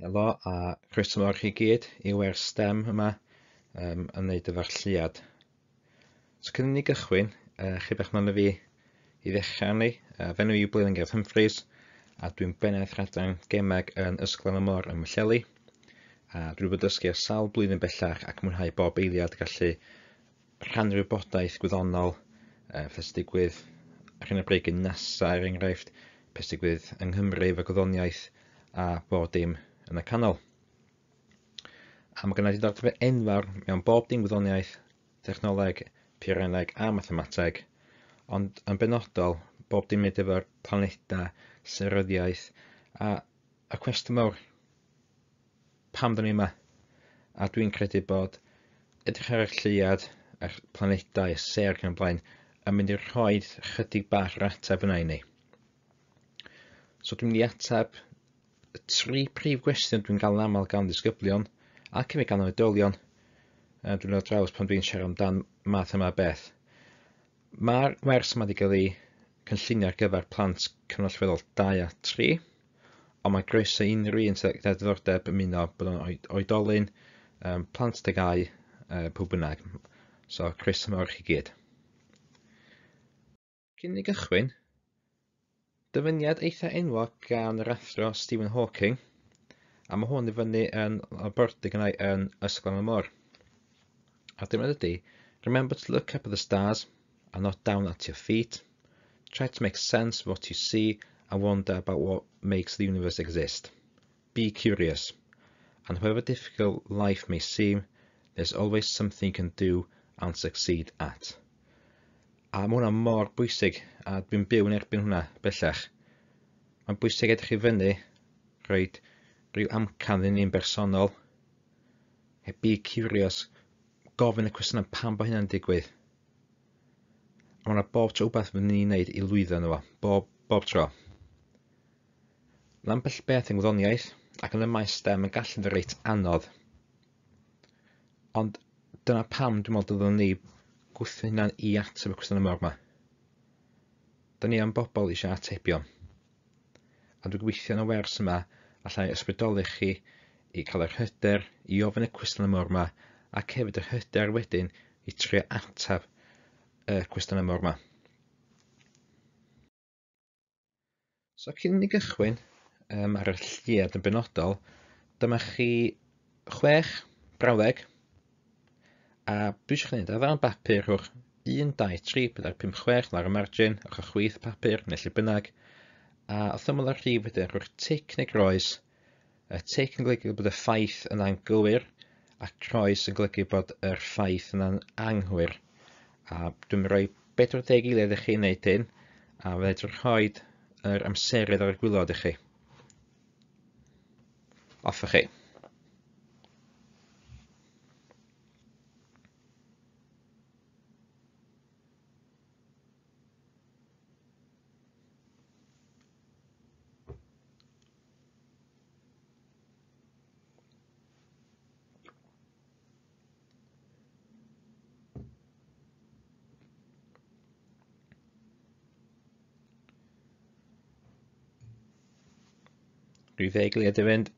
Helo a chroeso mawr chi gyd i wer STEM yma um, yn wneud y dyfarlliad. So cyn i ni gychwyn, uh, chi bach ma'n fi i ddechrau ni. Uh, Fenw i Blwyddyn Gerdd Humphreys a dwi'n bennaeth rhadan gemeg yn Ysglan y Môr yn Mlleli. A dwi wedi dysgu ar sawl blwyddyn bellach ac mwynhau bob eiliad gallu rhan rhywbodaeth gwyddonol uh, fes digwydd ar hyn o bryd NASA er enghraifft, pes digwydd yng Nghymru fe gwyddoniaeth a bod dim yn y canol. A mae gennau diddordeb enfawr mewn bob dim gwyddoniaeth, technoleg, peirianneg a mathemateg, ond yn benodol bob dim mynd efo'r planedau, seryddiaeth a y cwestiwn mawr pam dyn ni yma a dwi'n credu bod edrych ar y lliad a'r planedau, y ser ac yn y blaen yn mynd i rhoi chydig bach yr ateb yna i ni. So dwi'n mynd i ateb y tri prif gwestiwn dwi'n gael yn aml gan ddisgyblion ac i mi gan oedolion uh, dwi'n dod draws pan dwi'n siarad amdan math yma beth. Mae'r gwers yma wedi cael ei cynllunio ar gyfer plant cyfnodllweddol 2 a 3, ond mae groeso unrhyw un sydd wedi ddordeb yn mynd o bod o'n oedolyn, um, plant degau, uh, pwy bynnag. So, croeso mawr i gyd. Cyn i gychwyn, Dyfyniad eitha enwog gan yr athro Stephen Hawking, a mae hwn i fyny yn abordig yna yn Ysgol y Môr. A dim ond ydy, remember to look up at the stars and not down at your feet. Try to make sense of what you see and wonder about what makes the universe exist. Be curious, and however difficult life may seem, there's always something you can do and succeed at. A mae hwnna mor bwysig, a dwi'n byw yn erbyn hwnna, bellach. Mae'n bwysig edrych chi fyny, rhoi rhyw amcan ddyn ni'n bersonol, heb i curios, gofyn y cwestiynau pam bod hynna'n digwydd. A mae'na bob tro wbeth fyddwn ni'n gwneud i lwyddo yno fo, bob, bob tro. Mae'n bell beth yng ngwyddoniaeth, ac yn y maes STEM yn gallu'n fod reit anodd. Ond dyna pam dwi'n meddwl dydyn ni gwthio hynna'n i ateb y cwestiwn mawr yma. Da ni am bobl eisiau atebion. A dwi'n gweithio yn y wers yma, allai ysbrydoli chi i cael yr hyder i ofyn y cwestiwn mawr yma, ac hefyd yr hyder wedyn i trio atab y cwestiwn mawr yma. So cyn ni gychwyn um, ar y lliad yn benodol, dyma chi chwech brawleg a dwi eisiau gwneud ar bapur o'r 1, 2, 3, 4, 5, 6 lawr y margin, ochr chwyth papur, neu lle bynnag, a wrth ymwyl ar rhif wedyn rwy'r tic neu groes, y tic yn golygu bod y ffaith yn anghywir, a croes yn golygu bod yr ffaith yn anghywir. A dwi'n rhoi 40 eiliad i chi wneud hyn, a fyddai dwi'n rhoi yr amserydd ar y gwylod i chi. Offa chi. Rhyw ddeg eiliad i fynd.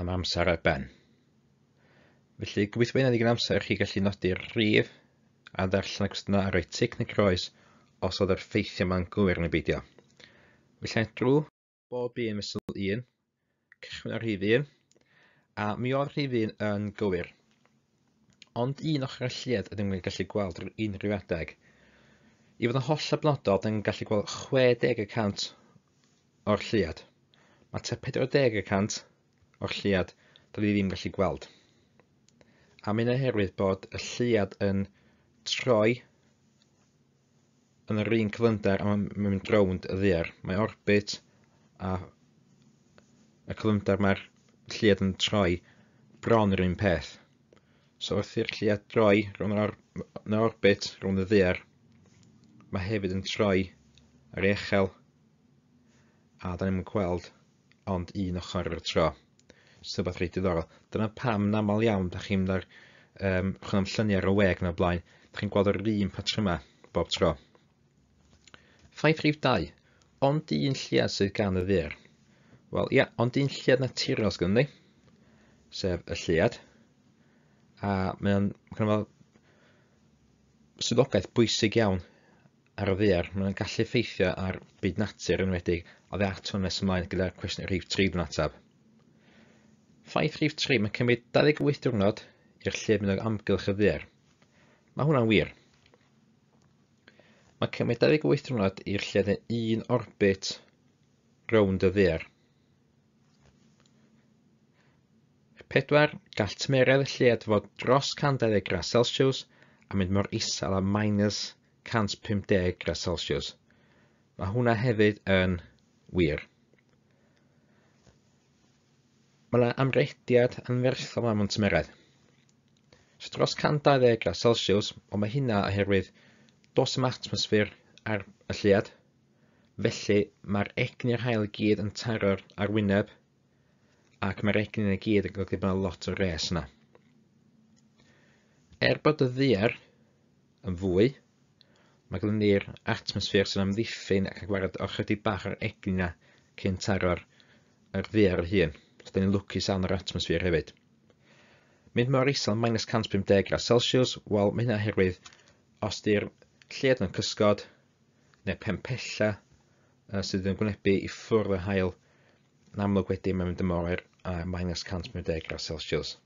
Am amser ar ben. Felly, gobeithio bod hynna'n ddigon amser chi gallu nodi'r rhif a ddarllen y cwestiynau a rhoi tic neu croes os oedd yr ffeithiau yma'n yn y beidio. Felly, drwy bob un mesol un, cychwyn ar rhif un, a mi oedd rhif un yn gywir ond un ochr y lliad ydym yn gallu gweld yr unrhyw adeg. I fod yn holl abnodol, ydym yn gallu gweld 60% o'r lliad. Mae te 40% o'r lliad dydyn ni ddim gallu gweld. A mae'n oherwydd bod y lliad yn troi yn yr un cyflymdar a mae'n mynd rownd y ddiar. Mae orbit a y cyflymdar mae'r lliad yn troi bron yr un peth. So wrth i'r Lleuad droi rhwng yr or yn orbit rhwng y ddaear, mae hefyd yn troi ar ei uchel, a da ni'n gweld ond un ochr yr tro. Sy'n rhywbeth reit diddorol. Dyna pam yn aml iawn, da chi'n mynd ar um, chwn am lluniau ar y weg na blaen, da chi'n gweld yr un patrymau bob tro. rhif 2. Ond un lliad sydd gan y ddaear. Wel, ia, ond un lliad naturiol sydd gen sef y lliad a mae o'n kind of, swyddogaeth bwysig iawn ar y ddiar. Mae o'n gallu effeithio ar byd natur wedi a fe ato yn nes ymlaen gyda'r cwestiwn rhif 3 dwi'n atab. Ffaith rhif 3, mae'n cymryd 28 diwrnod i'r lle mynd o'r amgylch y ddiar. Mae hwnna'n wir. Mae cymryd 28 diwrnod i'r lle dde un orbit rownd y ddiar. Pedwar, gall tymeredd y lleuad fod dros 110 gras Celsius a mynd mor isel a minus 150 gras Celsius. Mae hwnna hefyd yn wir. Mae yna amrediad ferthol am ond tymeredd. So dros 110 gras Celsius, ond mae hynna oherwydd dos ym atmosffer ar y lleuad, felly mae'r egni'r hael i gyd yn taro'r arwyneb ac mae'r egnin y gyd yn golygu bod lot o res yna. Er bod y ddiar yn fwy, mae glynu'r ni'r atmosffer sy'n amddiffyn ac yn gwared ychydig bach o'r egni yna cyn taro'r er ddiar y hun. Felly, da ni'n lwcus iawn o'r atmosffer hefyd. Mynd mor isel minus 150 grad Celsius, wel, mae hynna herwydd os di'r lled yn cysgod neu pempella sydd yn gwnebu i ffwrdd y hael, yn amlwg wedyn mae'n mynd ymor a minus 110 gradd Celsius.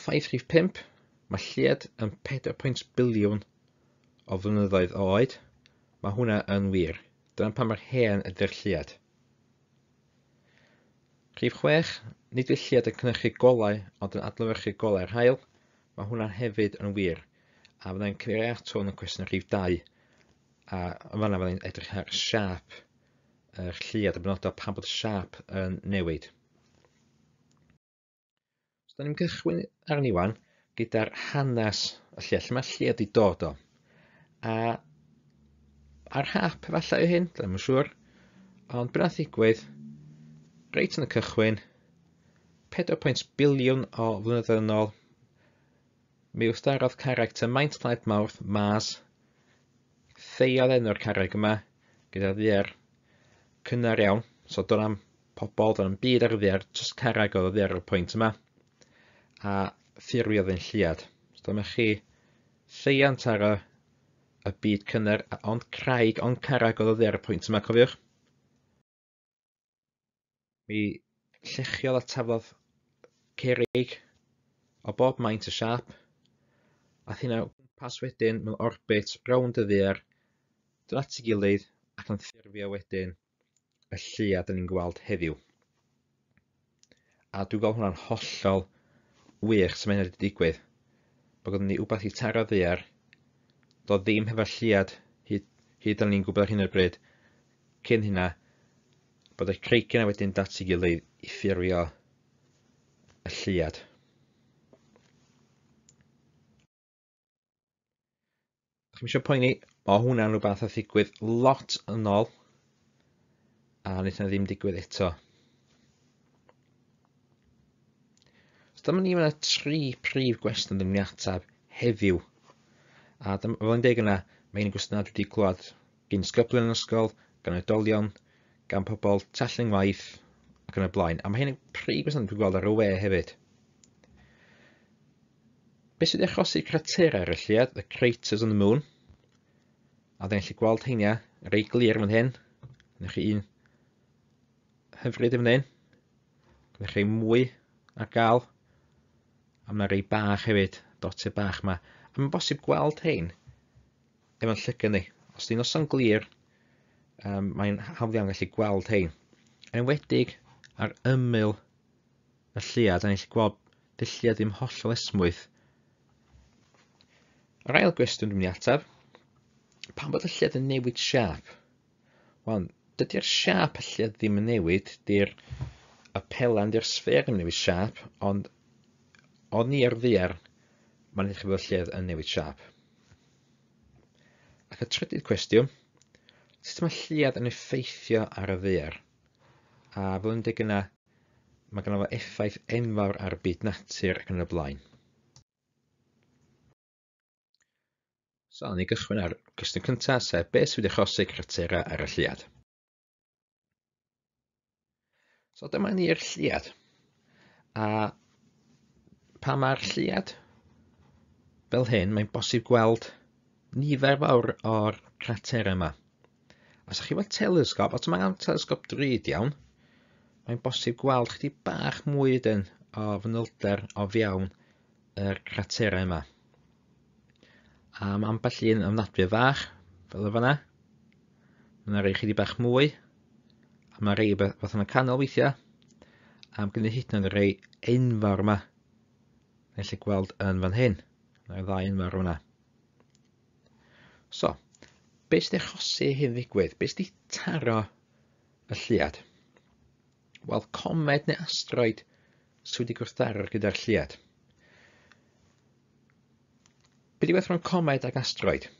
5 5, mae lled yn 4.1 biliwn o flynyddoedd o oed. Mae hwnna yn wir. Dyna pan mae'r hen ydy'r lled. Rhif 6, nid yw lled yn cynhyrchu golau, ond yn adlywyrchu golau'r hael. Mae hwnna hefyd yn wir. A fydda'n cyfeiriad ato yn y cwestiwn rhif 2. A fydda'n edrych ar siap eich lliad y benodol pan bod y siap yn newid. So, da ni'n cychwyn arni wan gyda'r hanes y lliad, lle mae'r lliad wedi dod o. A a'r hap efallai yw hyn, ddim yn siŵr, ond bydd ddigwydd, reit yn y cychwyn, 4.5 biliwn o flynyddoedd yn ôl, mi wrthdarodd carreg ty maint plaid mawrth mas, theiodd enw'r carreg yma gyda ddiar cynnar iawn, so do'n am pobol, do'n am byd ar y ddiar, jyst carag oedd y ddiar o'r pwynt yma, a ffurwi oedd yn lliad. So dyma chi lleiant ar y, y byd cynnar, ond craig, ond carag oedd y ddiar o'r pwynt yma, cofiwch. Mi llechiodd a tafodd cerig o bob maint y siap, a thyn nhw pas wedyn mewn orbit rownd y ddiar, dyna ti gilydd ac yn ffurfio wedyn y llia dyn ni'n gweld heddiw. A dwi'n gweld hwnna'n hollol wych sy'n mynd i digwydd. Bydd gyda ni wbeth i taro ddiar, do ddim hefo lliad hyd, hyd ni'n gwybod ar hyn o bryd, cyn hynna, bod y creigau yna wedyn dat i gilydd i ffurio y lliad. Chi'n eisiau poeni, o hwnna'n rhywbeth a ddigwydd lot yn ôl a wnaeth yna ddim digwydd eto. So dyma ni yna tri prif gwestiwn ddim ni atab heddiw. A dyma, fel yn deg yna, mae un gwestiwn dwi wedi clywed gyn sgyblion yn ysgol, gan oedolion, gan pobl tall yngwaith ac yn y blaen. A mae hyn yn prif gwestiwn dwi'n gweld ar y we hefyd. Be sydd wedi achosi craterau ar y lliad, the craters on the moon? A dyn lle gweld heiniau, rei glir fan hyn, Newch chi un hyfryd yn fan hyn. Mae rhai mwy a gael. A mae rei bach hefyd, dotau bach yma. A mae'n bosib gweld hein efo'n llygyn ni. Os di'n noson glir, um, mae'n hawdd iawn gallu gweld hein. Yn wedig ar ymyl y lliad, a ni'n gallu gweld dylliad ddim hollol esmwyth. Yr ail gwestiwn dwi'n mynd i ataf. pan bod y lliad yn newid siap? Wel, dydy'r siap allu ddim yn newid, di'r apelan di'r sfer yn newid siap, ond o'n ni ar ddiar, mae'n edrych fel lle yn newid siap. Ac y trydydd cwestiwn, sut mae lliad yn effeithio ar y ddiar? A fel yn dig mae gennaf effaith enfawr ar byd natur ac yn y blaen. So, ni gychwyn ar cwestiwn cyntaf, sef beth sydd wedi achosi cratera ar y lliad? So dyma ni'r lliad. A pa mae'r lliad fel hyn, mae'n bosib gweld nifer fawr o'r crater yma. Os ydych chi fod telesgop, os mae'n telesgop drud iawn, mae'n bosib gweld chdi bach mwy ydyn o fanylder o fiawn yr crater yma. A mae'n ambell un ymnadwy fach, fel y fanna. Mae'n rhaid chi bach mwy mae rei fath yna canol weithiau, a mae gennych hyd yn oed rei enfawr yma. Nes i gweld yn fan hyn. Mae'r ddau enfawr yma. So, beth sydd achosi hyn ddigwydd? Beth sydd taro y lliad? Wel, comed neu asteroid sydd wedi gwrthdaro gyda'r lliad. Be di beth rhwng comed ag asteroid?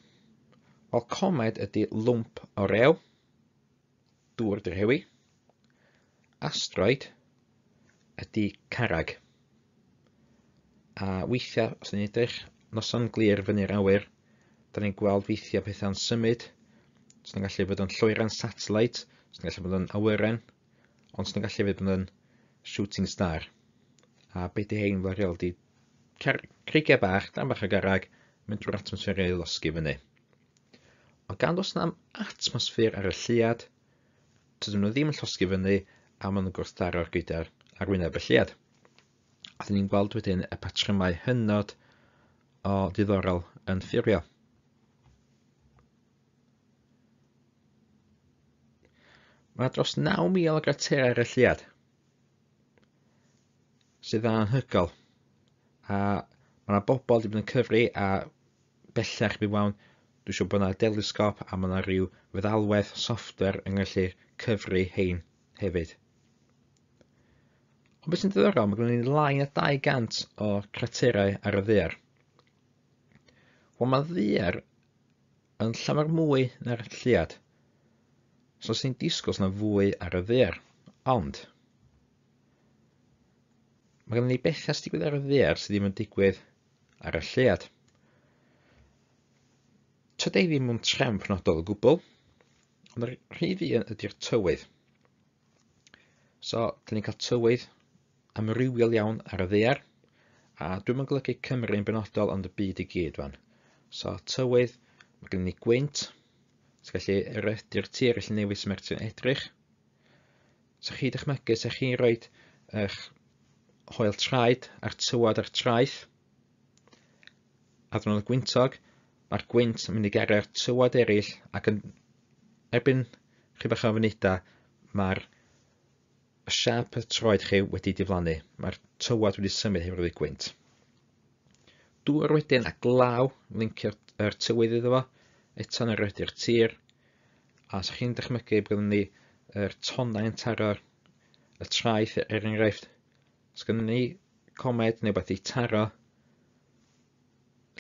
Wel, comed ydy lwmp o rew, dŵr dirhewi, asteroid ydy carag. A weithiau, os ni'n edrych noson glir fyny'r awyr, da ni'n gweld weithiau pethau'n symud, os ni'n gallu bod yn llwyran satellite, os ni'n gallu bod yn awyren, ond os ni'n gallu bod yn shooting star. A be di hein fel rheol di creigiau bach, dan bach o garag, mynd drwy'r atmosfer ei losgi fyny. Ond gan dos na atmosfer ar y lliad, tydyn nhw ddim yn llosgi fyny a maen nhw'n gwrthdaro'r gyda'r arwyneb y lliad. A dyn ni'n gweld wedyn y patrymau hynod o diddorol yn ffurio. Mae dros 9,000 o graterau ar y lliad sydd yn anhygol. A mae yna bobl wedi bod yn cyfri a bellach mi wawn, dwi'n siŵr bod yna delesgop a mae yna rhyw feddalwedd software yng Nghyllu cyfru hein hefyd. Ond beth sy'n ddiddorol, mae gennym ni lai na 200 o craterau ar y ddiar. Wel mae ddiar yn llamar mwy na'r lliad. So sy'n disgwrs na fwy ar y ddiar. Ond, mae gennym ni beth sy'n digwydd ar y ddiar sydd ddim yn digwydd ar y lliad. Tydau ddim yn trem penodol o gwbl, ond yr rhif i ydy'r tywydd. So, dyn ni'n cael tywydd amrywiol iawn ar y ddear, a dwi'n mynd golygu Cymru yn benodol ond y byd i gyd fan. So tywydd, mae gen ni gwynt, sy'n gallu erydu'r tir gallu newis mae'r ti'n edrych. So chi ddech megu, so chi'n rhoi eich hoel traed a'r tywad a'r traeth, a adran nhw'n gwyntog, mae'r gwynt yn mynd i gerio'r tywad eraill ac yn erbyn chi bach o fynida, mae'r y siap y troed chi wedi diflannu. Mae'r tywad wedi symud hefyd hefo'r gwynt. Dŵr wedyn a glaw lincio'r tywydd iddo fo, eto yn yr tir, a os chi'n dychmygu byddwn ni yr yn taro'r y traeth er enghraifft, os gynnu ni comed neu beth i taro,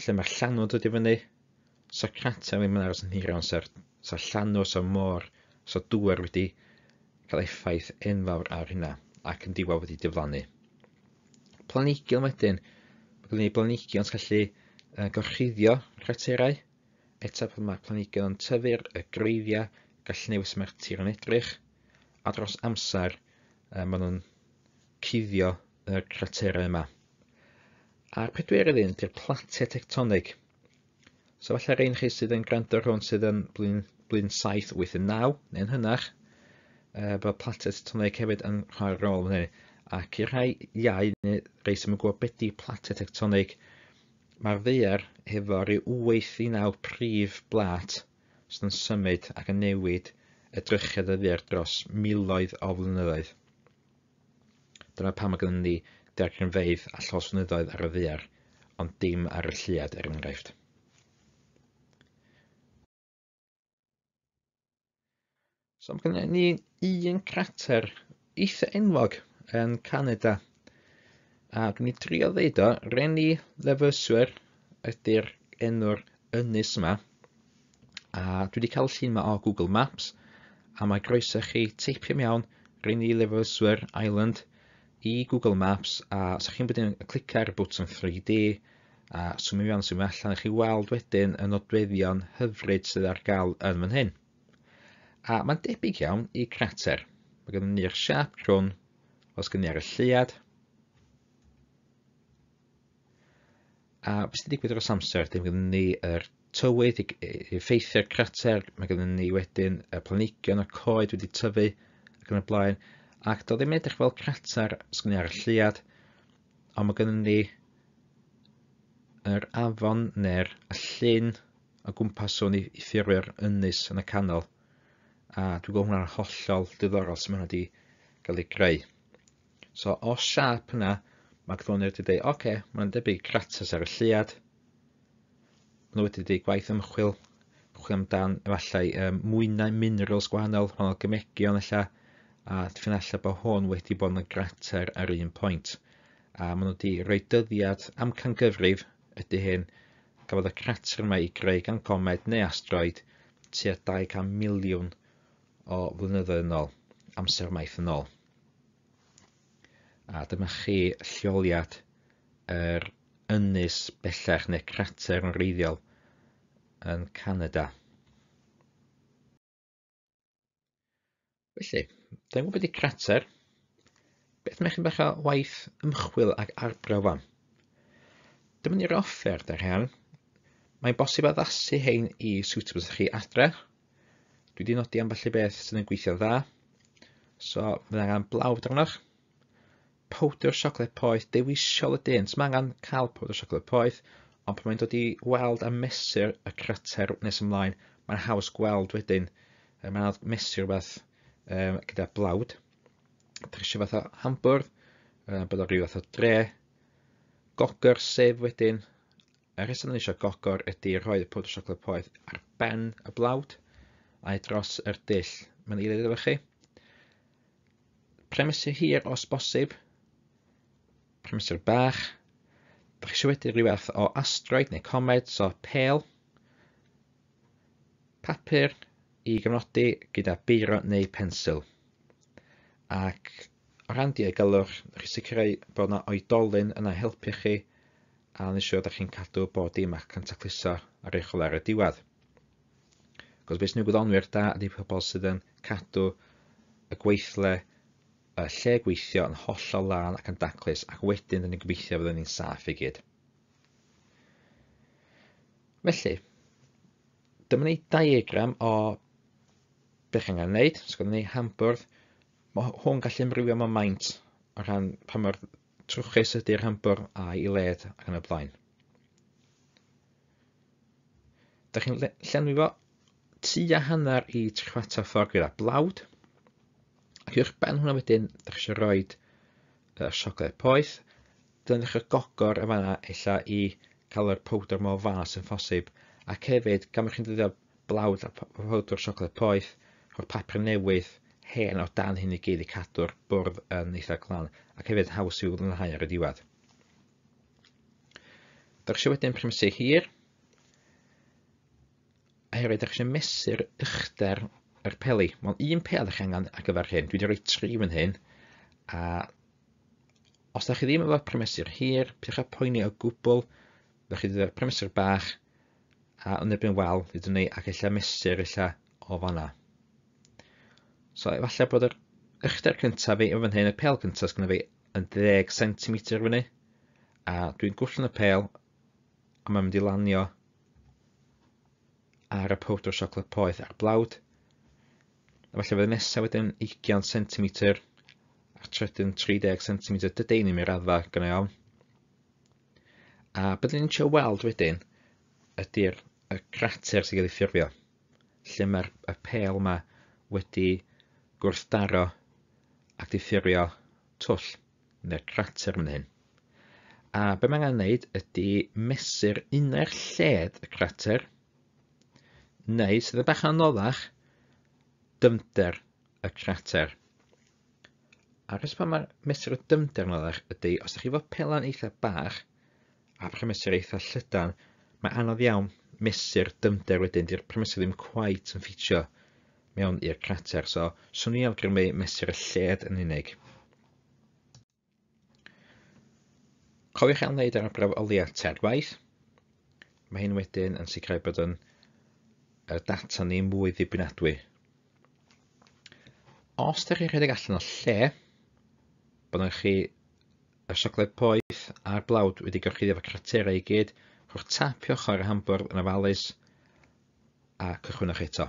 lle mae'r llanw dod i fyny, so'r cratau ddim yn aros yn hirio, so'r so llanw, so'r môr, so'r dŵr wedi cael effaith enfawr ar hynna ac yn diwedd wedi diflannu. Planigion wedyn, mae gen i planigion sy'n gallu uh, gorchuddio rhaterau. Eta pan mae planigion yn tyfu'r y greiddiau, gallu newis mae'r tir yn edrych, a dros amser uh, maen nhw'n cuddio y rhaterau yma. A'r pedwyr ydyn, di'r platiau tectonig. So falle rhain chi sydd yn gwrando rhwng sydd yn blwyddyn 7, 8 9, neu'n hynach, uh, bod platys tectonig hefyd yn rhoi'r rôl yn hynny. Ac i rhai iau neu rhai sy'n gwybod beth yw platys tectonig, mae'r ddeir hefo rhyw 8 i 9 prif blat sydd yn symud ac yn newid y drychiad y ddeir dros miloedd o flynyddoedd. Dyna pam mae gennym ni dergrynfeidd a llosfynyddoedd ar y ddeir, ond dim ar y lliad er enghraifft. So mae gennym ni un crater eitha enwog yn Canada. A dwi'n mynd i drio ddeud o, Reni Lefyswyr ydy'r enw'r ynys yma. A dwi wedi cael llun yma o Google Maps. A mae groeso chi teipio mewn Reni Lefyswyr Island i Google Maps. A os ydych chi'n bod yn clicio ar y bwtwn 3D, a swmio mewn swmio allan ydych chi weld wedyn y nodweddion hyfryd sydd ar gael yn fan hyn a mae'n debyg iawn i crater. Mae gennym ni'r siap crwn os gennym ni ar y lliad. A beth sy'n digwydd dros amser, dim gennym ni yr tywydd i effeithio'r crater, mae gennym ni wedyn y planigion o coed wedi tyfu ac yn y blaen. Ac doedd ddim edrych fel crater os gennym ni ar y lliad, ond mae gennym ni yr afon neu'r llun o gwmpas o'n i, i ffurfio'r ynys yn y canol a dwi'n gwybod hwnna'n hollol diddorol sy'n mynd i gael ei greu. So o siarp yna, mae Gdwner wedi dweud, oce, okay, mae'n debyg cratas ar y lliad. Maen nhw wedi dweud gwaith ymchwil, ymchwil amdan efallai um, mwynau minerals gwahanol, rhan o gymegion alla, a dwi'n alla bod hwn wedi bod yn grater ar un pwynt. A maen nhw wedi rhoi dyddiad am cangyfrif ydy hyn, gafodd y crater yma i greu gan gomed neu asteroid tua 200 miliwn o flynyddoedd yn ôl, amser maith yn ôl. A dyma chi lleoliad yr ynys bellach neu crater yn reiddiol yn Canada. Felly, dyma ni'n gwybod beth crater. Beth mae chi'n bach o waith ymchwil ac arbrawf am? Dyma ni'r offer, dar hyn. Mae'n bosib addasu hyn i ydych chi adre, Dwi wedi nodi am falle beth sydd yn gweithio dda. So, fydd angen blawd arnoch. Powder siocolate poeth, dewisiol y dyn. So, mae angen cael powder siocolate poeth, ond pan mae'n dod i weld a mesur y cryter nes ymlaen, mae'n haws gweld wedyn. Mae'n anodd mesur beth um, gyda blawd. Dwi eisiau fath o hambwrdd, um, bod o rhyw fath o dre. Gogor sef wedyn. Y rheswm yn eisiau gogor ydy rhoi y powdr siocled poeth ar ben y blawd a'i dros yr dill. Mae'n eilydd efo chi. Premisau hir os bosib. Premisau bach. Da chi eisiau wedi rhywbeth o asteroid neu comed, so pel. Papur i gyfnodi gyda biro neu pensil. Ac o ran di diogylwch, da chi sicrhau bod yna oedolyn yna helpu chi a nes i oedd chi'n cadw bod dim ac yn tacluso ar eich ar y diwedd. Cos beth sy'n gwyddonwyr da ydy pobl sydd yn cadw y gweithle y lle gweithio yn hollol lan ac yn daclus ac wedyn yn y gobeithio fyddwn ni'n saff i gyd. Felly, dyma ni diagram o beth chi'n gan wneud, os gwneud ni hambwrdd, mae hwn gallu ymrywio mewn maint o ran pa mor trwchus ydy'r hambwrdd a i led ac yn y blaen. Dych chi'n llenwi fo tua hanner i trwata ffordd gyda blawd. Ac yw'ch ben hwnna wedyn, ddech chi eisiau rhoi y siocled poeth. Dyna ddech chi'r gogor y fanna illa i cael yr powdr mor fas yn ffosib. Ac hefyd, gan mwch chi'n dyddio blawd a powdr siocled poeth, rhoi'r papur newydd hen o dan hyn i gyd i cadw'r bwrdd yn eitha glan. Ac hefyd haws i'w lynhau ar y diwedd. Dach chi wedyn prymsu hir, oherwydd ydych chi'n mesur ychder yr peli. Mae'n un pel ydych chi angen ar gyfer hyn. Dwi wedi rhoi tri yn hyn. A os ydych chi ddim efo premesur hir, pwch chi'n poeni o gwbl, ydych chi ddim dod premesur bach a yn erbyn wel, wedi dod ei ac eisiau mesur eisiau o fanna. So efallai bod yr ychder cyntaf fi, efo fan hyn, y pel cyntaf sydd fi yn 10 cm fyny, a dwi'n gwllio'n y pel, a mae'n mynd i lanio ar y powdr siocled poeth a'r blawd. A falle fydd nesaf wedyn 20 cm a'r trydyn 30 cm dydyn dydeini mi raddfa gyda iawn. A byddwn ni'n siw weld wedyn ydy'r y crater sy'n cael ei ffurfio, lle mae'r pel yma wedi gwrthdaro ac wedi ffurfio twll, neu'r crater yn hyn. A be mae'n angen wneud ydy mesur unau'r lled y crater, neu sydd y bach anoddach, dymder y crater. A rhes pan mae'r mesur o dymder yn oeddech ydy, os ydych chi fod pelan eitha bach, a bach y mesur eitha llydan, mae anodd iawn mesur dymder wedyn, di'r premesur ddim cwaet yn ffitio mewn i'r crater, so swn i awgrymu mesur y lled yn unig. Cofiwch ail wneud ar y braf oliau tergwaith. Mae hyn wedyn yn sicrhau bod yn y data ni'n mwy ddibynadwy. Os ydych chi'n rhedeg allan o lle, bod yn chi y siogledd poeth a'r blawd wedi gorchuddio efo craterau i gyd, rhwch tapio chor y hambwrdd yn ofalus a cychwynnwch eto.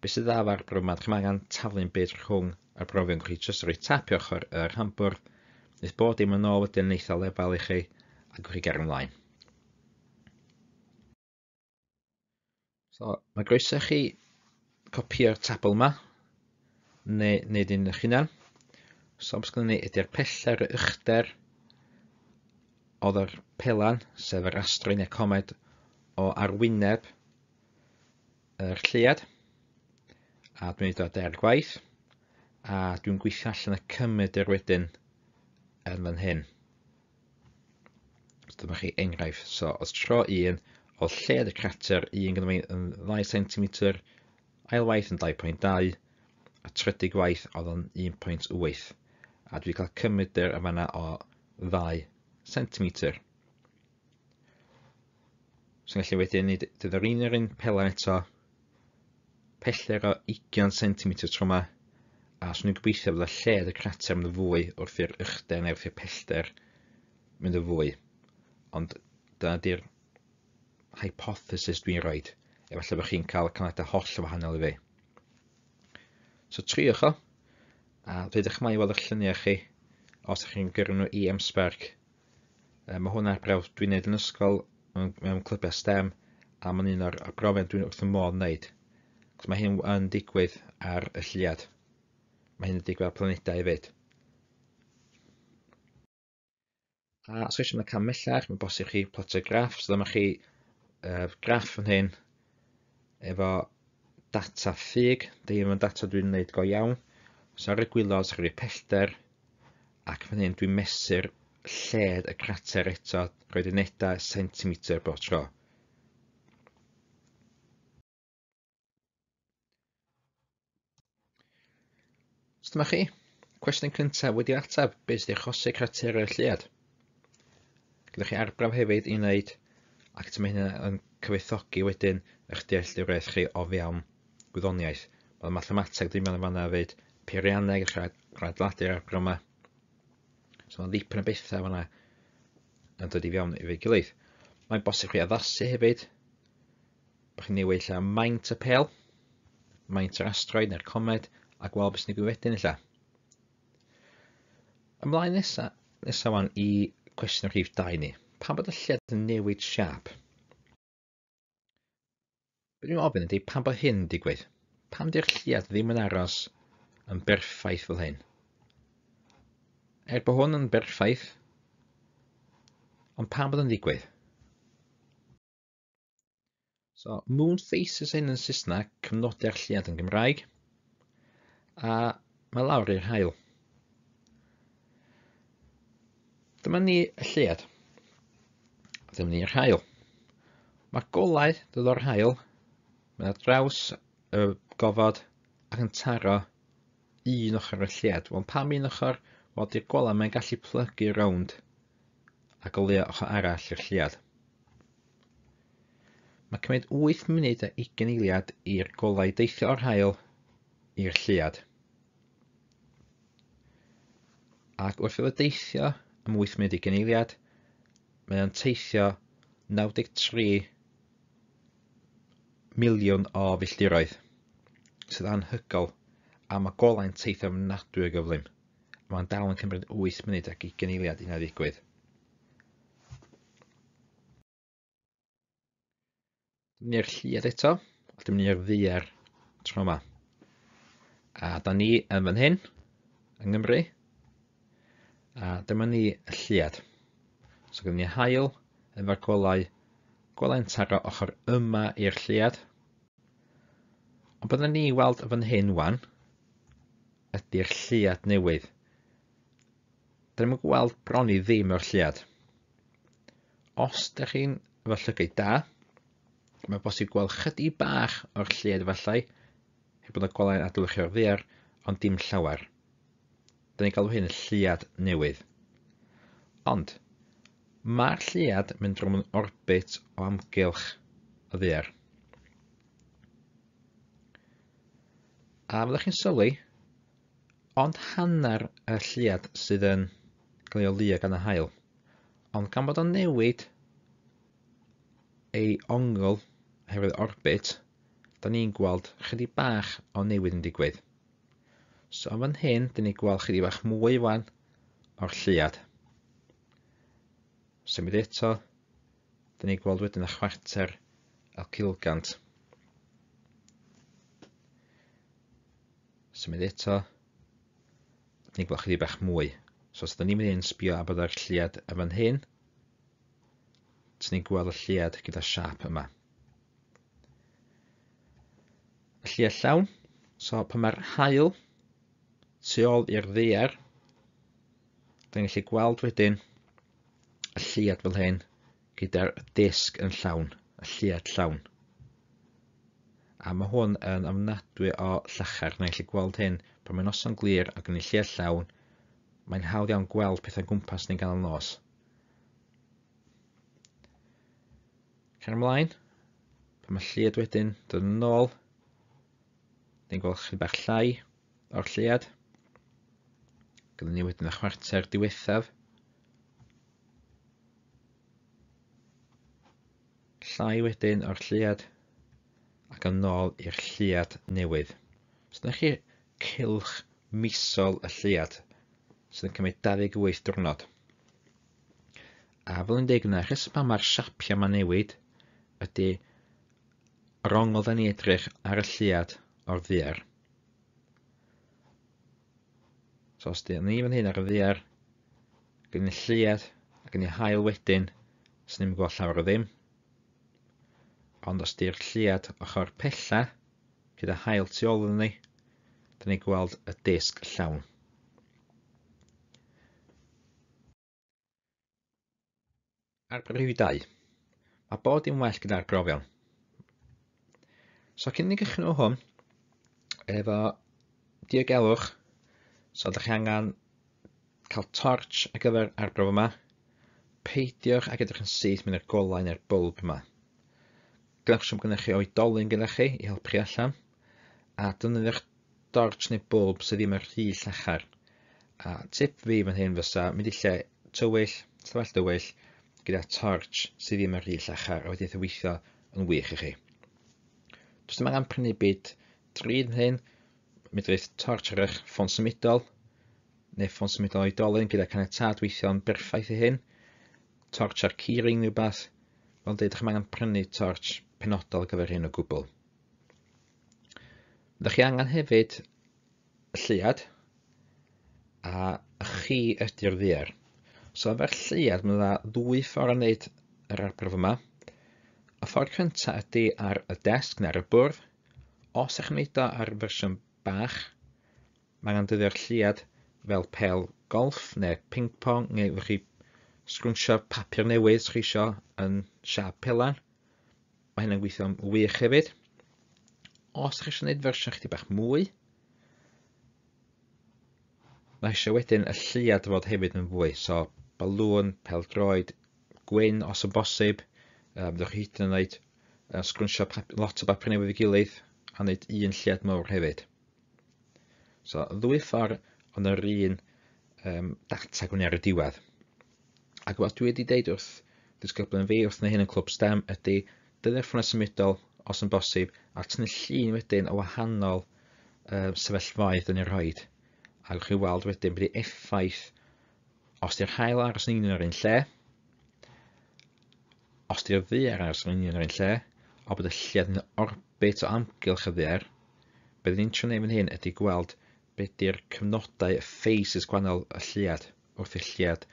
Be sydd ddaf ar brofiad yma, chi'n angen taflu'n byd rhwng y brofion chi jyst rwy tapio chor yr hambwrdd, nes bod dim yn ôl wedyn yn eitha lefel i chi a gwych chi ger ymlaen. So, mae groeso chi copio'r tabl yma, neu wneud un eich hunan. So, os gynnu ni ydy'r pella'r ychder oedd yr pelan, sef yr astro neu comed, o arwyneb yr lliad. A dwi'n mynd i ddod er gwaith. A dwi'n gweithio allan y cymryd cymydr wedyn yn fan hyn. Dyma chi enghraif. So, oedd tro 1, o lled y crater 1 gyda'n yn 2 cm, ailwaith yn 2.2, a trydig waith oedd yn 1.8, a dwi cael cymrydr yma yna o 2 cm. So gallu wedyn ni dyddo'r un yr un pelan eto, peller o 20 cm tro yma, a swn i'n gobeithio bod y lled y crater yn y fwy wrth i'r ychder neu wrth i'r pellter mynd y fwy. Ond dyna di'r hypothesis dwi'n rhoi. Efallai bod chi'n cael canadau holl o wahanol i fi. So triwch o, a dweud eich mai i weld y lluniau chi os ydych chi'n gyrru nhw i M-Spark. E, mae hwn ar brawf dwi'n neud yn ysgol mewn clybiau STEM a mae'n un o'r brofiad dwi'n wrth y modd wneud. mae hyn yn digwydd ar y lliad. Mae hyn yn digwydd ar planedau i fyd. A os eisiau mae'n cael mellach, mae'n bosib chi plotio graff, so dyma chi uh, graff yn hyn efo data ffug, ddim yn data dwi'n gwneud go iawn. Os ar y gwylod, ar y pellter, ac fan hyn dwi'n mesur lled y crater eto, roed yn eda centimetr bod tro. Os dyma chi, cwestiwn cyntaf wedi ateb, beth sydd wedi achosi crater y lled? Gydych chi arbraf hefyd i wneud ac eto mae hynny yn cyfeithogi wedyn eich dealltwriaeth chi o fewn gwyddoniaeth. Mae'r mathemateg ddim yn y fanna fyd, peirianneg eich rhaid ar gyfer yma. So mae'n ddipyn y bethau fanna yn dod i fewn i fe'i gilydd. Mae'n bosib chi addasu hefyd, bod chi'n newid lle maint y pel, maint yr asteroid neu'r comed, a gweld beth sy'n digwydd wedyn illa. Ymlaen nesaf, nesaf i cwestiwn rhif 2 ni pam bod y lled yn newid siap? Be i'n ofyn ydy, pam bod hyn digwydd? Pam di'r lliad ddim yn aros yn berffaith fel hyn? Er bod hwn yn berffaith, ond pam bod yn digwydd? So, moon thesis hyn yn Saesneg, cymnodau'r lliad yn Gymraeg, a mae lawr i'r hael. Dyma ni y lliad ddim ni'r hael. Mae golau dod o'r hael, mae yna draws y gofod ac yn taro un ochr y lled. Wel, pam un ochr? Wel, di'r golau mae'n gallu plygu rownd a golau ochr arall i'r lled. Mae cymryd 8 munud a 20 eiliad i'r golau deithio o'r hael i'r lliad. Ac wrth iddo deithio am 8 munud i geneiliad, mae o'n teithio 93 miliwn o filltiroedd, sydd anhygol, a mae golau'n teithio ofnadwy o gyflym. Mae'n dal yn cymryd 8 munud ac i eiliad i na ddigwydd. Dwi'n mynd lliad eto, a dwi'n ni'r i'r ddiar tro yma. A da ni yn fan hyn, yng Nghymru, a dyma ni y lliad. So gyda ni hael, efo'r golau, golau yn taro ochr yma i'r lliad. Ond byddwn ni weld fan hyn wan, ydy'r lliad newydd. Dyn ni'n gweld bron i ddim o'r lliad. Os da chi'n efo llygau da, mae'n bosib gweld chydig bach o'r lliad efallai, heb bod y golau yn adlwch o'r ddiar, ond dim llawer. Dyn ni'n galw hyn y lliad newydd. Ond, Mae'r lliad yn mynd drwy'n orbit o amgylch y ddiar. A fyddwch chi'n sylwi, ond hanner y lliad sydd yn cael ei olio gan y hael. Ond gan bod o'n newid ei ongl hefyd orbit, da ni'n gweld chydig bach o newid yn digwydd. So fan hyn, da ni'n gweld chydig bach mwy wan o'r lliad symud eto, dyn ni gweld wedyn y chwarter a cilgant. Symud eto, dyn ni gweld chydig bach mwy. So os dyn ni'n mynd i'n sbio a bod ar lliad y fan hyn, dyn ni'n gweld y lliad gyda siap yma. Y lliad llawn, so pa mae'r hael tu ôl i'r ddiar, dyn ni'n gallu gweld wedyn lliad fel hyn gyda'r disg yn llawn, y lliad llawn. A mae hwn yn ofnadwy o llachar, na eich gweld hyn, pan mae'n noson glir ac yn ei lliad llawn, mae'n hawdd iawn gweld pethau'n gwmpas ni'n gan nos. Cer ymlaen, pan mae lliad wedyn dod yn ôl, ni'n gweld chi bach llai o'r lliad. Gyda ni wedyn y chwarter diwethaf, Llai wedyn o'r lliad ac yn ôl i'r lliad newydd. Os ydych chi cilch misol y lliad sydd yn cymryd 28 diwrnod. A fel yn deg yna, rhes pa mae'r siapiau mae'n newid ydy rong ongl da edrych ar y lliad o'r ddiar. So os ydych ni fan hyn ar y ddiar, gen lliad ac yn i hael wedyn, sy'n ni'n gweld llawer o ddim. Ond os di'r lliad ochr pella gyda hael tu ôl yn ni, da ni gweld y disg llawn. Ar brif 2. a bod i'n well gyda'r grofion. So cyn ni gychwyn o hwn, efo diogelwch, so ydych chi angen cael torch ar gyfer ar brof yma, peidiwch ac edrych yn syth mynd i'r golau neu'r bwlb yma. Gwnewch siwr bod gennych chi oedolyn gennych chi i helpu chi allan. A dynnyddwch dorch neu bwlb sydd ddim yn rhy llachar. A tip fi fan hyn fysa, mynd i lle tywyll, llafell dywyll, gyda torch sydd ddim yn rhy llachar, a wedi weithio yn wych i chi. Dwi'n meddwl am prynu byd drud fan hyn, mynd medrith torch ar eich ffôn symudol, neu ffôn symudol oedolyn gyda caniatad weithio'n berffaith i hyn, torch ar keyring neu beth, fel dweud, meddwl am prynu torch penodol ar gyfer hyn o gwbl. Fyddwch chi angen hefyd y lliad a chi ydy'r ddiar. So efo'r lliad, mae yna ddwy ffordd o wneud yr arbrof yma. Y ffordd cyntaf ydy ar y desg neu ar y bwrdd. Os eich chi'n o ar fersiwn bach, mae angen dyddio'r lliad fel pel golf neu ping-pong, neu fydwch chi sgrwnsio papur newydd os chi eisiau yn siap pelan mae hynny'n gweithio gweithio'n wych hefyd. Os ydych chi eisiau gwneud fersiwn chdi bach mwy, mae eisiau wedyn y lliad fod hefyd yn fwy. So, balŵn, peldroed, gwyn os yn bosib, um, ddwch chi hyd yn oed uh, sgrwnsio lot o bapur newydd i gilydd a wneud un lliad mawr hefyd. So, ddwy ffordd ond yr un um, data gwni ar y diwedd. Ac fel dwi wedi dweud wrth disgyblion fi wrth wneud hyn yn clwb STEM ydy dyneffrwn symudol os yn bosib, a tynnu llun wedyn o wahanol um, sefyllfaidd yn ei oed. A gwych chi weld wedyn byddu effaith os di'r hael aros yn un o'r un lle, os di'r ddiar aros yn un o'r un lle, o bod y lled yn orbit o amgylch y ddiar, bydd ni'n trwy'n ei yn hyn ydy gweld be di'r cyfnodau phases gwahanol y lliad wrth i lliad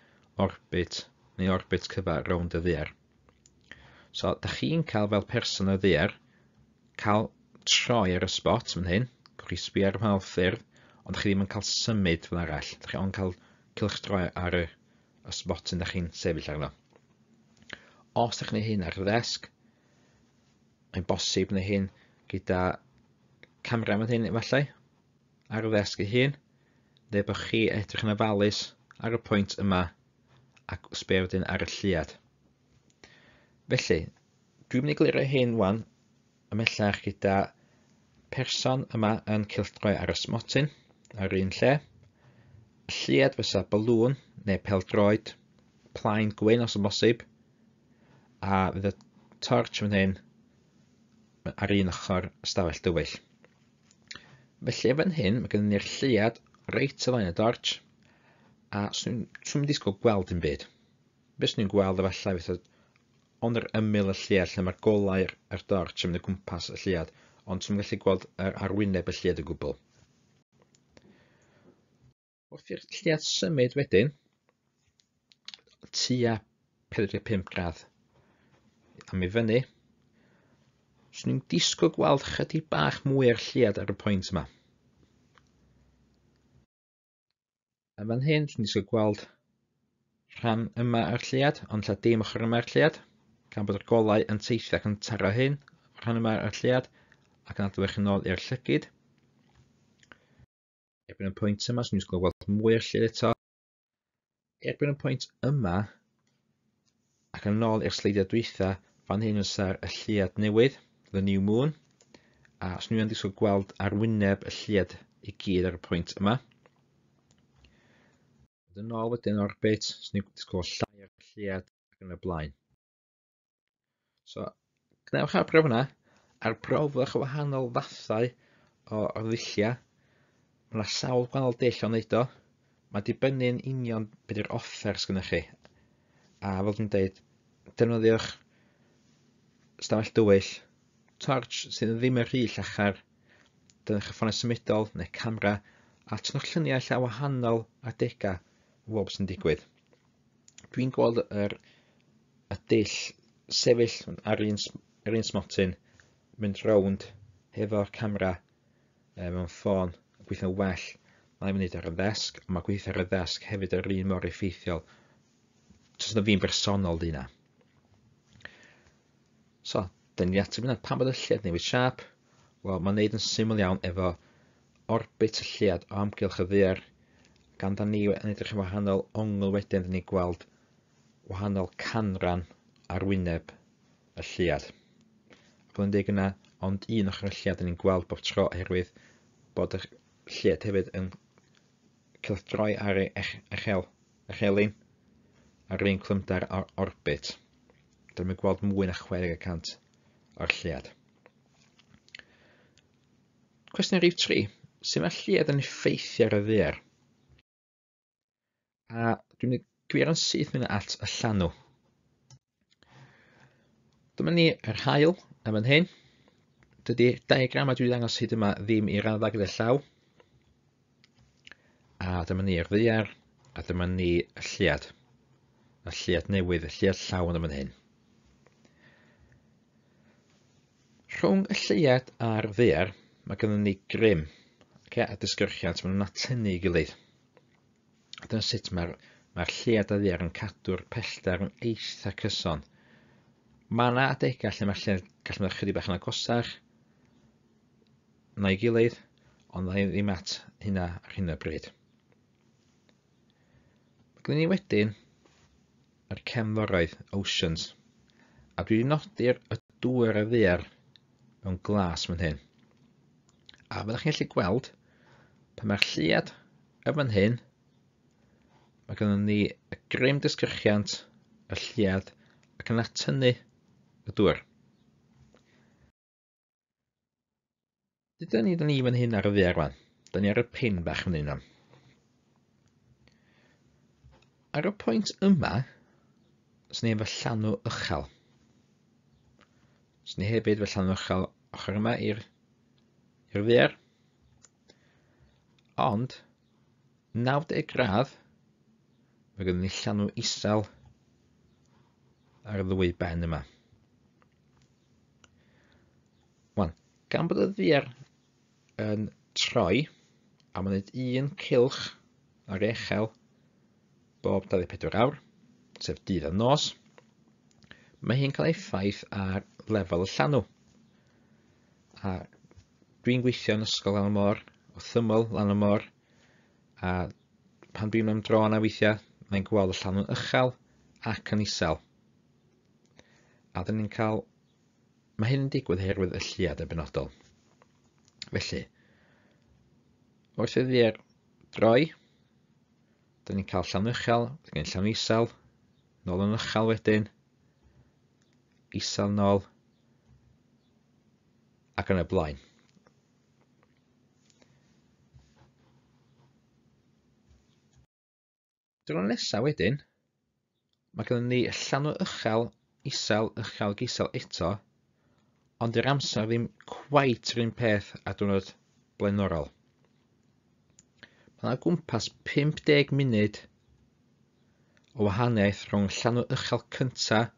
orbit neu orbit cyfa rownd y ddiar. So, da chi'n cael fel person y ddiar, cael troi ar y spot fan hyn, crispi ar ymhael ffyrdd, ond da chi ddim yn cael symud fel arall. Da chi ond cael cilch troi ar y, y spot sy'n da chi'n sefyll arno. Os da chi'n ei hyn ar y ddesg, mae'n bosib neu hyn gyda camera fan hyn efallai, ar y ddesg ei hun, neu bod chi edrych yn ofalus ar y pwynt yma ac sbio wedyn ar y lliad. Felly, dwi'n mynd i glirio hyn wan ymellach gyda person yma yn cilldroi ar y smotyn ar un lle. Lliad fysa balŵn neu peldroed, plaen gwyn os yn bosib, a fydd y torch fan hyn ar un ochr stafell dywyll. Felly fan hyn mae gennym ni'r lliad reit y flaen y dorch, a swn i'n mynd disgwyl gweld yn byd. Beth swn i'n gweld efallai fydd hon yr ymyl y lliad lle mae'r golau a'r dorch yn mynd y gwmpas y lliad, ond ti'n gallu gweld yr arwyneb y lliad y gwbl. Wrth i'r lliad symud wedyn, tua 45 gradd am i fyny, swn i'n disgwyl gweld chydig bach mwy o'r lliad ar y pwynt yma. A fan hyn, swn i'n disgwyl gweld rhan yma o'r lliad, ond lla dim ochr yma o'r lliad gan bod y golau yn teithio ac yn taro hyn, rhan yma ar llead, ac yn adlewch yn ôl i'r llygyd. Erbyn y pwynt yma, swn i'n gweld mwy o'r lled eto. Erbyn y pwynt yma, ac yn ôl i'r sleidiau dwytha, fan hyn yn ysa'r y lliad newydd, the new moon, a swn i'n disgwyl gweld arwyneb y lliad i gyd ar y pwynt yma. Yn ôl wedyn o'r bit, swn i'n disgwyl llai o'r lliad ac yn y blaen. So, gwnewch arbrawf hwnna, a'r brawddwch o wahanol fathau o, o ddulliau. Mae yna sawl gwahanol dill o'n neud o. Mae dibynnu'n union beth yw'r offer sydd gennych chi. A fel dwi'n dweud, defnyddiwch stafell dywyll, torch sydd ddim yn rhy llachar, dyna'ch ffonau symudol neu camera, a tynwch lluniau lle wahanol adegau o bob sy'n digwydd. Dwi'n gweld yr, y dill sefyll ar un, ar un smotyn, mynd rownd hefo'r camera e, mewn ffôn, gweithio'n well mae'n mynd ar y ddesg, mae gweithio ar y ddesg hefyd yr un mor effeithiol. Tos yna fi'n bersonol dyna. So, dyn ni ati yna, pan bod y lliad ni wedi siarp. Wel, mae'n neud yn syml iawn efo orbit y lliad o amgylch y ddiar, gan da ni yn edrych yn wahanol ongl wedyn, dyn ni gweld wahanol canran ar wyneb y lliad. Ac yn dweud yna, ond un o'ch lliad yn ni'n gweld bob tro oherwydd bod y lliad hefyd yn cylltroi ar ei uchel, uchelin ar un clymdar o'r orbit. Dyma ni'n gweld mwy na 60% o'r lliad. Cwestiwn rhif 3. Sut mae lliad yn effeithio ar y ddeir? A dwi'n mynd gwir yn syth mynd at y llanw. Dyma ni yr hael am yn hyn. Dydy diagram a dwi'n dangos hyd yma ddim i'r raddau gyda llaw. A dyma ni'r ddiar, a dyma ni y lliad. Y lliad newydd, y lliad llawn am yn hyn. Rhwng y lliad a'r ddiar, mae gennym ni grym okay, a dysgyrchiad, maen nhw'n atynnu i gilydd. A dyna sut mae'r mae, lliad a ddiar yn cadw'r pellter yn eitha cyson Mae yna adegau lle mae llen gallu mynd ychydig bach yn agosach na'i gilydd, ond na ddim at hynna ar hyn o bryd. Mae gen i wedyn yr cemforoedd Oceans, a dwi wedi nodi'r y dŵr y ddiar mewn glas mewn hyn. A fyddwch chi'n gallu gweld, pa mae'r lliad y fan hyn, mae gennym ni y grym disgyrchiant, y lliad, ac yna tynnu y dŵr. Dyda ni dyn ni fan hyn ar y ddiar fan. Dyn ni ar y pin bach fan hyn am. Ar y pwynt yma, ni efo llanw ychel. uchel. ni hefyd efo llanw ychel ochr yma i'r i'r ddear. Ond, 90 gradd, mae gennym ni llanw isel ar y ddwy ben yma. Gan bod y ddiar yn troi a mae'n gwneud un cilch ar ei bob 24 awr, sef dydd a nos, mae hi'n cael effaith ar lefel y llanw. A dwi'n gweithio yn ysgol lan y môr, o thymol lan y môr, a pan dwi'n mynd dro yna weithiau, mae'n gweld y llanw'n uchel ac yn isel. A dyn ni'n cael Mae hyn yn digwydd herwydd y lliad y benodol. Felly, wrth iddi ar droi, da ni'n cael llan uchel, da ni'n llan isel, nôl yn uchel wedyn, isel nôl, ac yn y blaen. Dwi'n nesaf wedyn, mae gennym ni llanw uchel, isel, uchel, gisel eto, ond yr amser ddim cwaet yr un peth a diwrnod blaenorol. Mae yna gwmpas 50 munud o wahaniaeth rhwng llanw uchel cyntaf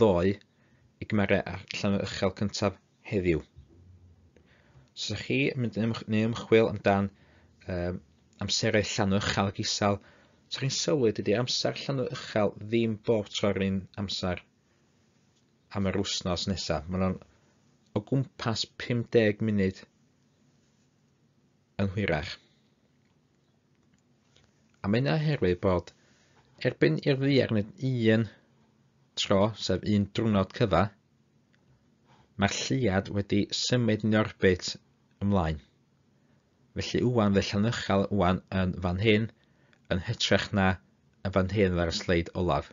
ddoe i gymaru â'r llanw uchel cyntaf heddiw. Os so, ydych chi yn mynd neu ymchwil amdan um, amserau llanw uchel ac isel, os so chi'n sylwi dydy amser llanw uchel ddim bob tro'r un amser am yr wsnos nesaf. Mae'n o gwmpas 50 munud yn hwyrach. A mae'n aherwydd bod erbyn i'r ddiar wneud un tro, sef un drwnod cyfa, mae'r lliad wedi symud yn orbit ymlaen. Felly wwan fe llanychal wwan yn fan hyn yn hytrach na yn fan hyn ar y sleid olaf.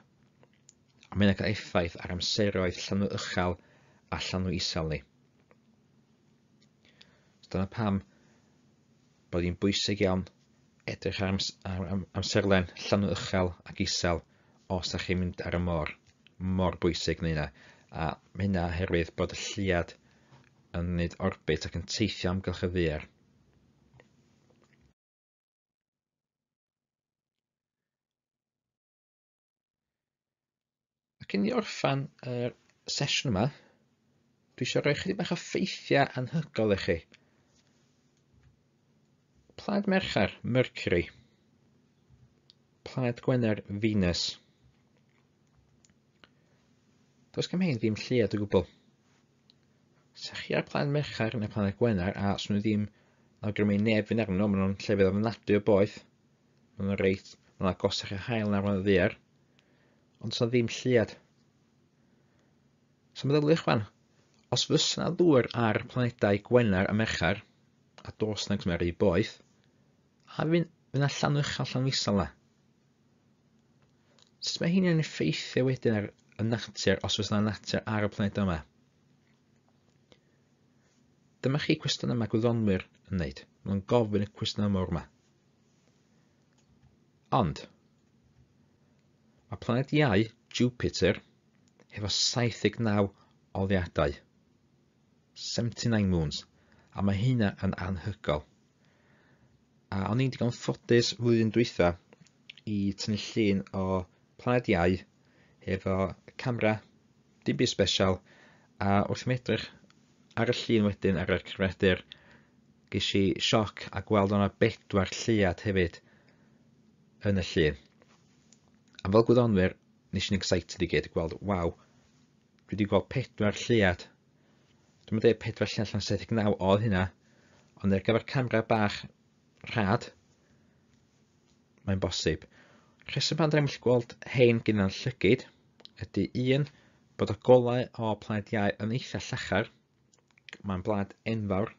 A mae'n cael effaith ar amseroedd llanw uchel a llanw isel ni. Dyna pam bod hi'n bwysig iawn edrych ar, ams am amserlen llanw uchel ac isel os ydych chi'n mynd ar y môr. Mor bwysig neu na. A mae hynna herwydd bod y lliad yn gwneud orbit ac yn teithio amgylch y ddaear. Ac yn i orffan yr sesiwn yma, dwi eisiau rhoi chi bach o ffeithiau anhygol i chi. Plaid Mercher, Mercury. Plaid Gwener, Venus. Does gen hyn ddim lliad o gwbl. Sa chi ar plaid Mercher neu plaid Gwener a swn nhw ddim awgrymu neb fynd arno, maen nhw'n llefydd nadu o boeth. Maen nhw'n reit, maen nhw'n gosach i hael na'r mwyn ddiar. Ond sa ddim lliad. So meddyliwch fan, os fysa na ddŵr ar planedau Gwener a Mechar, a dos na gymeru boeth, A fi'n fi allan uchel allan isel le. Sut mae hynny'n effeithio wedyn ar y natur os oes yna natur ar y planed yma? Dyma chi cwestiwn yma gwyddonwyr yn wneud. Mae'n gofyn y cwestiwn yma o'r yma. Ond, mae planed iau, Jupiter, hefo 79 oliadau. 79 moons. A mae hynna yn anhygol a o'n i'n digon ffodus flwyddyn dwytha i tynnu llun o Planed Iau efo camera, dim byd special, a wrth i mi edrych ar y llun wedyn ar y cyfredir ges i sioc a gweld o'na bedwar lliad hefyd yn y llun. A fel gwyddonwyr, nes i'n excited i gyd gweld, waw, dwi wedi gweld pedwar lliad. Dwi'n meddwl pedwar lliad llansedig 79 oedd hynna, ond er gyfer camera bach, rhad? Mae'n bosib. Rheswm pan ddim gallu gweld hein gyda'n llygyd ydy un bod y golau o planed iau yn eitha llachar, mae'n blad enfawr,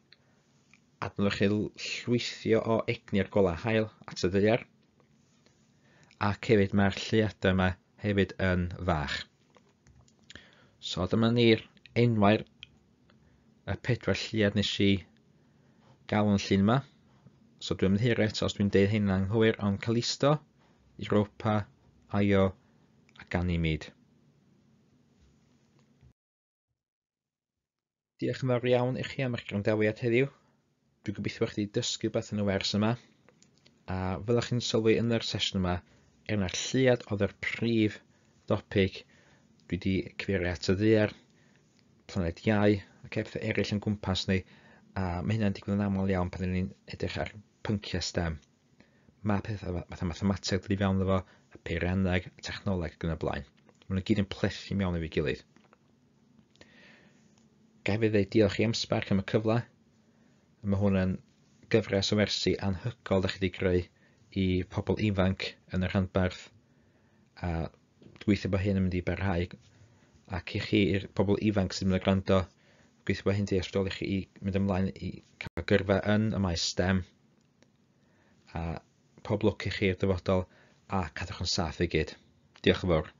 a dyn chi llwythio o egni'r golau hael at y ddiar. ac hefyd mae'r lliadau yma hefyd yn fach. So dyma ni'r enwair y pedwar lliad nes i gael yn llun yma. So dwi'n mynd hir eto os dwi'n deud hyn yn anghywir, ond Calisto, Europa, Aio a Ganymede. Diolch yn fawr iawn i chi am eich gwrandawiad heddiw. Dwi'n gobeithio eich wedi dysgu beth yn y wers yma. A fel chi'n sylwi yn yr sesiwn yma, er na'r lliad oedd yr prif dopig, dwi wedi cyfeirio at y ddiar, planed iau, ac okay, eraill yn gwmpas ni, a mae hynna'n digwydd yn aml iawn pan ni'n edrych ar pynciau STEM. Mae pethau fatha mathemateg i fewn efo, y peirianneg, y technoleg ac yn y blaen. Mae'n gyd yn plethu mewn efo'i gilydd. Gai fi ddeud diolch i Emsbarc am y cyfle. Mae hwn yn gyfres o mersi anhygol da chi wedi greu i pobl ifanc yn yr handbarth. A gweithio bod hyn yn mynd i barhau. Ac i chi, i'r pobl ifanc sydd yn mynd i gwrando, gweithio bod hyn di ysbrydol i chi mynd ymlaen i cael gyrfa yn y maes STEM a pob lwc i chi i'r dyfodol a cadwch yn saff i gyd. Diolch yn fawr.